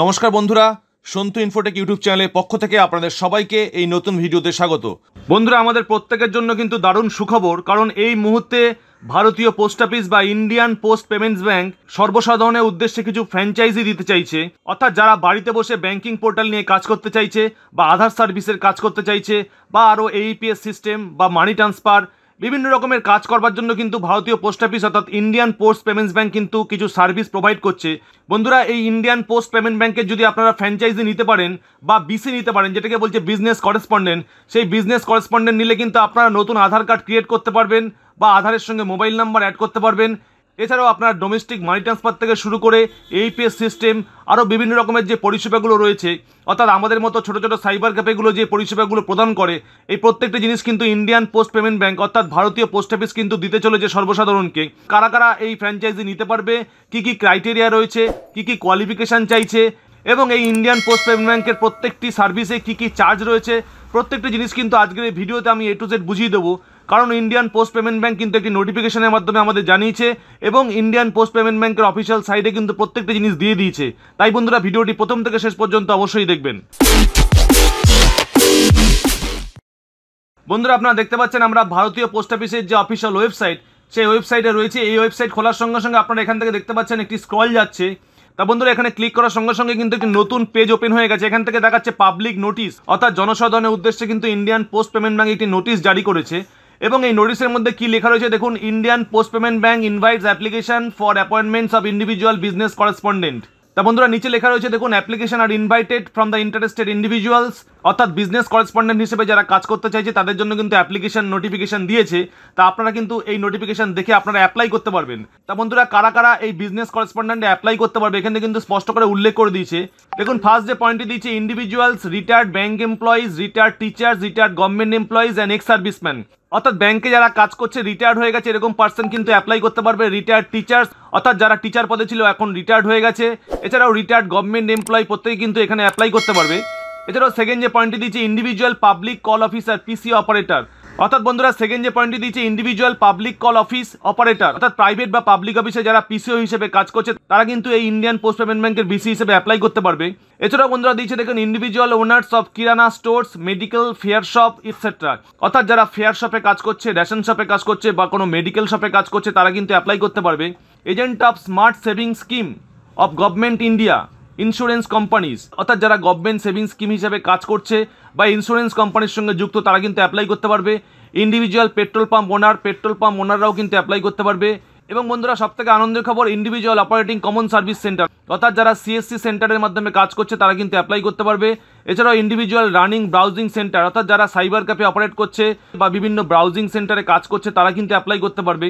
নমস্কার বন্ধুরা Santu Infotech YouTube চ্যানেলের পক্ষ থেকে আপনাদের সবাইকে এই নতুন ভিডিওতে স্বাগত বন্ধুরা আমাদের প্রত্যেকের জন্য কিন্তু দারুণ সুখবর কারণ এই মুহূর্তে ভারতীয় পোস্ট অফিস বা ইন্ডিয়ান পোস্ট পেমেন্টস ব্যাংক সর্বসাধারণের উদ্দেশ্যে কিছু ফ্র্যাঞ্চাইজি দিতে চাইছে অর্থাৎ যারা বাড়িতে বসে ব্যাংকিং পোর্টাল নিয়ে কাজ করতে চাইছে বা আধার সার্ভিসের কাজ করতে চাইছে বা আরও এইপিএস সিস্টেম e বা মানি ট্রান্সফার বিভিন্ন রকমের কাজ করবার জন্য কিন্তু ভারতীয় পোস্ট অফিস অর্থাৎ ইন্ডিয়ান পোস্ট পেমেন্টস ব্যাঙ্ক কিন্তু কিছু সার্ভিস প্রোভাইড করছে বন্ধুরা এই ইন্ডিয়ান পোস্ট পেমেন্ট ব্যাঙ্কের যদি আপনারা ফ্র্যাঞ্চাইজি নিতে পারেন বা বিসি নিতে পারেন যেটাকে বলছে বিজনেস করেসপন্ডেন্ট সেই বিজনেস করেসপন্ডেন্ট নিলে কিন্তু আপনারা নতুন আধার কার্ড ক্রিয়েট করতে পারবেন বা আধারের সঙ্গে মোবাইল নাম্বার অ্যাড করতে পারবেন এছাড়াও আপনার ডোমেস্টিক মানি ট্রান্সফার থেকে শুরু করে এইপিএস সিস্টেম আরও বিভিন্ন রকমের যে পরিষেবাগুলো রয়েছে অর্থাৎ আমাদের মতো ছোটো ছোটো সাইবার ক্যাফেগুলো যে পরিষেবাগুলো প্রদান করে এই প্রত্যেকটি জিনিস কিন্তু ইন্ডিয়ান পোস্ট পেমেন্ট ব্যাংক অর্থাৎ ভারতীয় পোস্ট অফিস কিন্তু দিতে চলেছে সর্বসাধারণকে কারা কারা এই ফ্র্যাঞ্চাইজি নিতে পারবে কি কি ক্রাইটেরিয়া রয়েছে কি কি কোয়ালিফিকেশান চাইছে এবং এই ইন্ডিয়ান পোস্ট পেমেন্ট ব্যাংকের প্রত্যেকটি সার্ভিসে কি কি চার্জ রয়েছে প্রত্যেকটি জিনিস কিন্তু আজকের এই ভিডিওতে আমি এ টু জেড বুঝিয়ে দেবো কারণ ইন্ডিয়ান পোস্ট পেমেন্ট ব্যাঙ্ক কিন্তু একটি নোটিফিকেশনের মাধ্যমে আমাদের জানিয়েছে এবং ইন্ডিয়ান পোস্ট পেমেন্ট ব্যাঙ্কের অফিসিয়াল সাইডে কিন্তু প্রত্যেকটা জিনিস দিয়ে দিয়েছে তাই বন্ধুরা ভিডিওটি প্রথম থেকে শেষ পর্যন্ত অবশ্যই দেখবেন বন্ধুরা আপনারা দেখতে পাচ্ছেন আমরা ভারতীয় পোস্ট অফিসের যে অফিসিয়াল ওয়েবসাইট সেই ওয়েবসাইটে রয়েছে এই ওয়েবসাইট খোলার সঙ্গে সঙ্গে আপনারা এখান থেকে দেখতে পাচ্ছেন একটি স্ক্রল যাচ্ছে তা বন্ধুরা এখানে ক্লিক করার সঙ্গে সঙ্গে কিন্তু একটি নতুন পেজ ওপেন হয়ে গেছে এখান থেকে দেখাচ্ছে পাবলিক নোটিশ অর্থাৎ জনসাধারণের উদ্দেশ্যে কিন্তু ইন্ডিয়ান পোস্ট পেমেন্ট ব্যাঙ্ক একটি নোটিশ জারি করেছে এবং এই নোটিশের মধ্যে কি লেখা রয়েছে দেখুন Indian post payment bank invites application for appointments of individual business correspondent তা বন্ধুরা নিচে লেখা রয়েছে দেখুন application are invited from the interested individuals অর্থাৎ বিজনেস করেসপন্ডেন্ট হিসেবে যারা কাজ করতে চাইছে তাদের জন্য কিন্তু অ্যাপ্লিকেশন নোটিফিকেশন দিয়েছে তা আপনারা কিন্তু এই নোটিফিকেশন দেখে আপনারা অ্যাপ্লাই করতে পারবেন তা বন্ধুরা কারা কারা এই বিজনেস করেসপন্ডেন্টে অ্যাপ্লাই করতে পারবে এখানে কিন্তু স্পষ্ট করে উল্লেখ করে দিয়েছে দেখুন ফার্স্ট যে পয়েন্টে দিয়েছে individuals retired bank employees retired teachers retired government employees and ex serviceman অর্থাৎ ব্যাংকে যারা কাজ করছে রিটায়ার্ড হয়ে গেছে এরকম পার্সন কিন্তু অ্যাপ্লাই করতে পারবে রিটায়ার্ড টিচার্স অর্থাৎ যারা টিচার পদে ছিল এখন রিটায়ার্ড হয়ে গেছে এছাড়াও রিটায়ার্ড গভর্নমেন্ট এমপ্লয় প্রত্যেকে কিন্তু এখানে অ্যাপ্লাই করতে পারবে এছাড়াও সেকেন্ড যে পয়েন্টটি দিচ্ছে individual public call officer PC operator অর্থাৎ বন্ধুরা সেকেন্ড যে পয়েন্টটি দিয়েছে individual public call office operator অর্থাৎ প্রাইভেট বা পাবলিক অফিসে যারা পিসিও হিসেবে কাজ করছে তারা কিন্তু এই ইন্ডিয়ান পোস্ট পেমেন্ট ব্যাংকের বিসি হিসেবে অ্যাপ্লাই করতে পারবে এছাড়াও বন্ধুরা দিয়েছে দেখুন individual owners of kirana stores medical fair shop etcetera অর্থাৎ যারা ফেয়ার শপে কাজ করছে রেশন শপে কাজ করছে বা কোনো মেডিকেল শপে কাজ করছে তারা কিন্তু অ্যাপ্লাই করতে পারবে agent of smart saving scheme of government India insurance companies অর্থাৎ যারা গভর্নমেন্ট সেভিংস স্কিম হিসাবে কাজ করছে বা ইন্স্যুরেন্স কোম্পানির সঙ্গে যুক্ত তারা কিন্তু অ্যাপ্লাই করতে পারবে individual petrol pump owner petrol pump ওনাররাও কিন্তু অ্যাপ্লাই করতে পারবে এবং বন্ধুরা সব থেকে আনন্দের খবর individual operating common service centre অর্থাৎ যারা সিএসসি সেন্টারের মাধ্যমে কাজ করছে তারা কিন্তু অ্যাপ্লাই করতে পারবে এছাড়াও ইন্ডিভিজুয়াল রানিং ব্রাউজিং সেন্টার অর্থাৎ যারা সাইবার ক্যাফে অপারেট করছে বা বিভিন্ন ব্রাউজিং সেন্টারে কাজ করছে তারা কিন্তু অ্যাপ্লাই করতে পারবে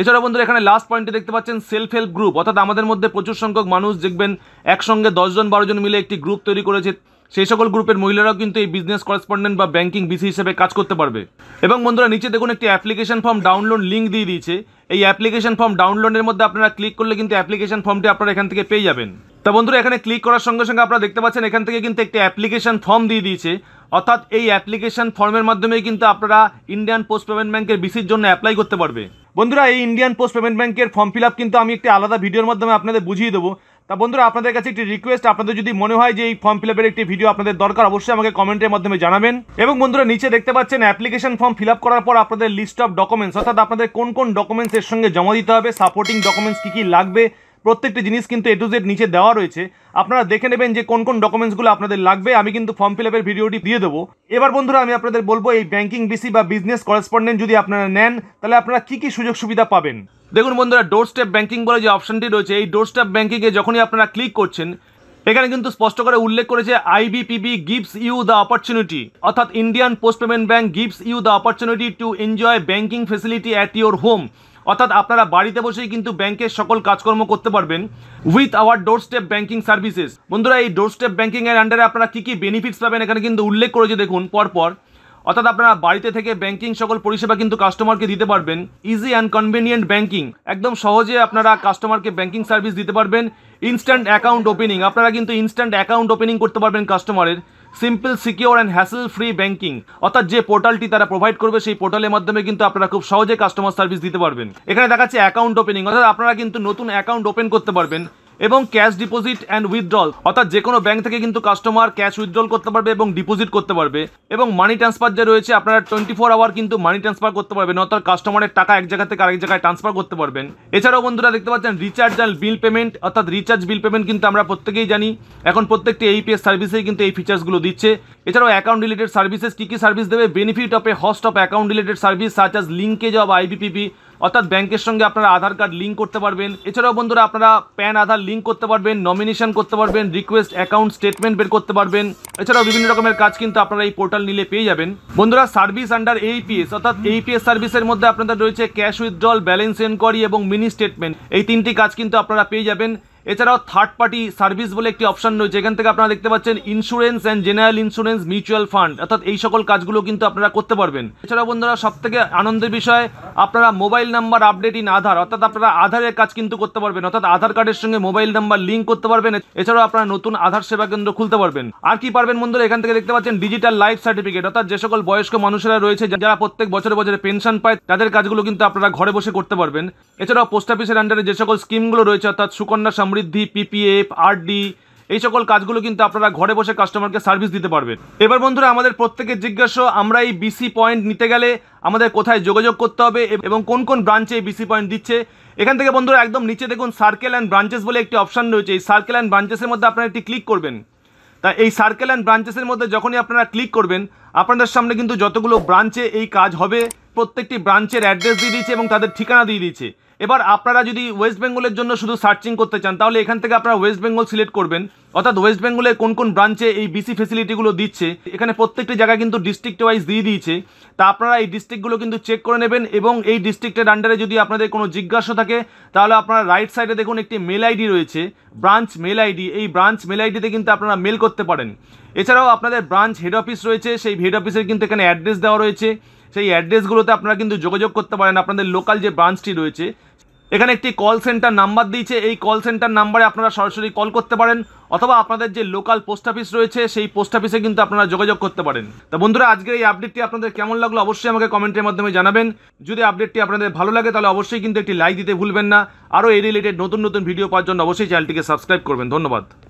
এছাড়া বন্ধুরা এখানে লাস্ট পয়েন্টে দেখতে পাচ্ছেন সেলফ হেল্প গ্রুপ অর্থাৎ আমাদের মধ্যে প্রচুর সংখ্যক মানুষ দেখবেন একসঙ্গে দশজন বারোজন মিলে একটি গ্রুপ তৈরি করেছে সেই সকল গ্রুপের মহিলারাও কিন্তু এই বিজনেস করেসপন্ডেন্ট বা ব্যাংকিং বিসি হিসেবে কাজ করতে পারবে এবং বন্ধুরা নিচে দেখুন একটি অ্যাপ্লিকেশন ফর্ম ডাউনলোড লিঙ্ক দিয়ে দিয়েছে এই অ্যাপ্লিকেশন ফর্ম ডাউনলোডের মধ্যে আপনারা ক্লিক করলে কিন্তু অ্যাপ্লিকেশন ফর্মটি আপনারা এখান থেকে পেয়ে যাবেন তা বন্ধুরা এখানে ক্লিক করার সঙ্গে সঙ্গে আপনারা দেখতে পাচ্ছেন এখান থেকে কিন্তু একটি অ্যাপ্লিকেশন ফর্ম দিয়ে দিয়েছে অর্থাৎ এই অ্যাপ্লিকেশন ফর্মের মাধ্যমেই কিন্তু আপনারা ইন্ডিয়ান পোস্ট পেমেন্ট ব্যাংকের বিসির জন্য অ্যাপ্লাই করতে পারবে বন্ধুরা এই ইন্ডিয়ান পোস্ট পেমেন্ট ব্যাঙ্কের ফর্ম ফিল আপ কিন্তু আমি একটি আলাদা ভিডিওর মাধ্যমে আপনাদের বুঝিয়ে দেবো তা বন্ধুরা আপনাদের কাছে একটি রিকোয়েস্ট আপনাদের যদি মনে হয় যে এই ফর্ম ফিল আপের একটি ভিডিও আপনাদের দরকার অবশ্যই আমাকে কমেন্টের মাধ্যমে জানাবেন এবং বন্ধুরা নিচে দেখতে পাচ্ছেন অ্যাপ্লিকেশন ফর্ম ফিল আপ করার পর আপনাদের লিস্ট অফ ডকুমেন্টস অর্থাৎ আপনাদের কোন কোন ডকুমেন্টস এর সঙ্গে জমা দিতে হবে সাপোর্টিং ডকুমেন্টস কী কী লাগবে প্রত্যেকটি জিনিস কিন্তু এ টু জেড নিচে দেওয়া রয়েছে আপনারা দেখে নেবেন যে কোন কোন ডকুমেন্টসগুলো আপনাদের লাগবে আমি কিন্তু ফর্ম ফিল আপের ভিডিওটি দিয়ে দেবো এবার বন্ধুরা আমি আপনাদের বলবো এই ব্যাংকিং বিসি বা বিজনেস করেসপন্ডেন্ট যদি আপনারা নেন তাহলে আপনারা কি কি সুযোগ সুবিধা পাবেন দেখুন বন্ধুরা ডোর স্টেপ ব্যাঙ্কিং বলে যে অপশনটি রয়েছে এই ডোর স্টেপ ব্যাঙ্কিংয়ে যখনই আপনারা ক্লিক করছেন এখানে কিন্তু স্পষ্ট করে উল্লেখ করেছে IPPB gives you the opportunity অর্থাৎ Indian post payment bank gives you the opportunity to enjoy banking facility at your home অর্থাৎ আপনারা বাড়িতে বসেই কিন্তু ব্যাংকের সকল কাজকর্ম করতে পারবেন with our doorstep banking services বন্ধুরা এই ডোর স্টেপ এর আন্ডারে আপনারা কি কি বেনিফিটস পাবেন এখানে কিন্তু উল্লেখ করেছে দেখুন পরপর অর্থাৎ আপনারা বাড়িতে থেকে ব্যাংকিং সকল পরিষেবা কিন্তু কাস্টমারকে দিতে পারবেন ইজি অ্যান্ড কনভেনিয়েন্ট ব্যাংকিং একদম সহজে আপনারা কাস্টমারকে ব্যাংকিং সার্ভিস দিতে পারবেন ইনস্ট্যান্ট অ্যাকাউন্ট ওপেনিং আপনারা কিন্তু ইনস্ট্যান্ট অ্যাকাউন্ট ওপেনিং করতে পারবেন কাস্টমারের simple secure and hassle free banking অর্থাৎ যে পোর্টালটি তারা প্রোভাইড করবে সেই পোর্টালের মাধ্যমে কিন্তু আপনারা খুব সহজে কাস্টমার সার্ভিস দিতে পারবেন এখানে দেখাচ্ছে অ্যাকাউন্ট ওপেনিং অর্থাৎ আপনারা কিন্তু নতুন অ্যাকাউন্ট ওপেন করতে পারবেন এবং ক্যাশ ডিপোজিট অ্যান্ড উইথড্রল অর্থাৎ যে কোনো ব্যাংক থেকে কিন্তু কাস্টমার ক্যাশ উইথড্রল করতে পারবে এবং ডিপোজিট করতে পারবে এবং মানি ট্রান্সফার যে রয়েছে আপনারা টোয়েন্টি ফোর আওয়ার কিন্তু মানি ট্রান্সফার করতে পারবেন অর্থাৎ কাস্টমারের টাকা এক জায়গা থেকে আরেক জায়গায় ট্রান্সফার করতে পারবেন এছাড়াও বন্ধুরা দেখতে পাচ্ছেন রিচার্জ অ্যান্ড বিল পেমেন্ট অর্থাৎ রিচার্জ বিল পেমেন্ট কিন্তু আমরা প্রত্যেকেই জানি এখন প্রত্যেকটি এইপিএস সার্ভিসেই কিন্তু এই ফিচার্সগুলো দিচ্ছে এছাড়াও অ্যাকাউন্ট রিলেটেড সার্ভিসেস কী কী সার্ভিস দেবে benefit of a host of account related service সার্চ অ্যাজ লিঙ্কেজ অফ আইবিপিপি অর্থাৎ ব্যাংকের সঙ্গে আপনারা আধার কার্ড লিঙ্ক করতে পারবেন এছাড়াও বন্ধুরা আপনারা প্যান আধার লিঙ্ক করতে পারবেন নমিনেশন করতে পারবেন রিকোয়েস্ট অ্যাকাউন্ট স্টেটমেন্ট বের করতে পারবেন এছাড়াও বিভিন্ন রকমের কাজ কিন্তু আপনারা এই পোর্টাল নিলে পেয়ে যাবেন বন্ধুরা সার্ভিস আন্ডার এইপিএস অর্থাৎ এইপিএস সার্ভিসের মধ্যে আপনাদের রয়েছে ক্যাশ উইথড্রল ব্যালেন্স এনকোয়ারি এবং মিনি স্টেটমেন্ট এই তিনটি কাজ কিন্তু আপনারা পেয়ে যাবেন এছাড়াও থার্ড পার্টি সার্ভিস বলে একটি অপশন রয়েছে এখান থেকে আপনারা দেখতে পাচ্ছেন insurance and general insurance mutual fund অর্থাৎ এই সকল কাজগুলো কিন্তু আপনারা করতে পারবেন এছাড়াও বন্ধুরা সব থেকে আনন্দের বিষয় আপনারা mobile number update in Aadhaar অর্থাৎ আপনারা আধারের কাজ কিন্তু করতে পারবেন অর্থাৎ আধার কার্ডের সঙ্গে মোবাইল নাম্বার লিঙ্ক করতে পারবেন এছাড়াও আপনারা নতুন আধার সেবা কেন্দ্র খুলতে পারবেন আর কি পারবেন বন্ধুরা এখান থেকে দেখতে পাচ্ছেন ডিজিটাল লাইফ সার্টিফিকেট অর্থাৎ যে সকল বয়স্ক মানুষেরা রয়েছে যারা প্রত্যেক বছরে বছরে পেনশন পায় তাদের কাজগুলো কিন্তু আপনারা ঘরে বসে করতে পারবেন এছাড়াও পোস্ট অফিসের আন্ডারে যে সকল স্কিমগুলো রয়েছে অর্থাৎ সুকন্যা সমৃদ্ধি সমৃদ্ধি পিপিএফ আরডি এই সকল কাজগুলো কিন্তু আপনারা ঘরে বসে কাস্টমারকে সার্ভিস দিতে পারবেন এবার বন্ধুরা আমাদের প্রত্যেকের জিজ্ঞাসা আমরা এই বিসি পয়েন্ট নিতে গেলে আমাদের কোথায় যোগাযোগ করতে হবে এবং কোন কোন ব্রাঞ্চে এই বিসি পয়েন্ট দিচ্ছে এখান থেকে বন্ধুরা একদম নিচে দেখুন সার্কেল অ্যান্ড ব্রাঞ্চেস বলে একটি অপশান রয়েছে এই সার্কেল অ্যান্ড ব্রাঞ্চেসের মধ্যে আপনারা একটি ক্লিক করবেন তা এই সার্কেল অ্যান্ড ব্রাঞ্চেসের মধ্যে যখনই আপনারা ক্লিক করবেন আপনাদের সামনে কিন্তু যতগুলো ব্রাঞ্চে এই কাজ হবে প্রত্যেকটি ব্রাঞ্চের অ্যাড্রেস দিয়ে দিয়েছে এবং তাদের ঠিকানা দিয়ে দিয়েছে এবার আপনারা যদি ওয়েস্ট বেঙ্গলের জন্য শুধু সার্চিং করতে চান তাহলে এখান থেকে আপনারা ওয়েস্ট বেঙ্গল সিলেক্ট করবেন অর্থাৎ ওয়েস্ট বেঙ্গলের কোন কোন ব্রাঞ্চে এই বিসি ফেসিলিটিগুলো দিচ্ছে এখানে প্রত্যেকটি জায়গায় কিন্তু ডিস্ট্রিক্ট ওয়াইজ দিয়ে দিয়েছে তা আপনারা এই ডিস্ট্রিক্টগুলো কিন্তু চেক করে নেবেন এবং এই ডিস্ট্রিক্টের আন্ডারে যদি আপনাদের কোনো জিজ্ঞাসা থাকে তাহলে আপনারা রাইট সাইডে দেখুন একটি মেল আইডি রয়েছে ব্রাঞ্চ মেল আইডি এই ব্রাঞ্চ মেল আইডিতে কিন্তু আপনারা মেল করতে পারেন এছাড়াও আপনাদের ব্রাঞ্চ হেড অফিস রয়েছে সেই হেড অফিসের কিন্তু এখানে অ্যাড্রেস দেওয়া রয়েছে সেই অ্যাড্রেসগুলোতে আপনারা কিন্তু যোগাযোগ করতে পারেন আপনাদের লোকাল যে ব্রাঞ্চটি রয়েছে এখানে একটি কল সেন্টার নাম্বার দিয়েছে এই কল সেন্টার নাম্বারে আপনারা সরাসরি কল করতে পারেন অথবা আপনাদের যে লোকাল পোস্ট অফিস রয়েছে সেই পোস্ট অফিসে কিন্তু আপনারা যোগাযোগ করতে পারেন তা বন্ধুরা আজকের এই আপডেটটি আপনাদের কেমন লাগলো অবশ্যই আমাকে কমেন্টের মাধ্যমে জানাবেন যদি আপডেটটি আপনাদের ভালো লাগে তাহলে অবশ্যই কিন্তু একটি লাইক দিতে ভুলবেন না আরও এই রিলেটেড নতুন নতুন ভিডিও পাওয়ার জন্য অবশ্যই চ্যানেলটিকে সাবস্ক্রাইব করবেন ধন্যবাদ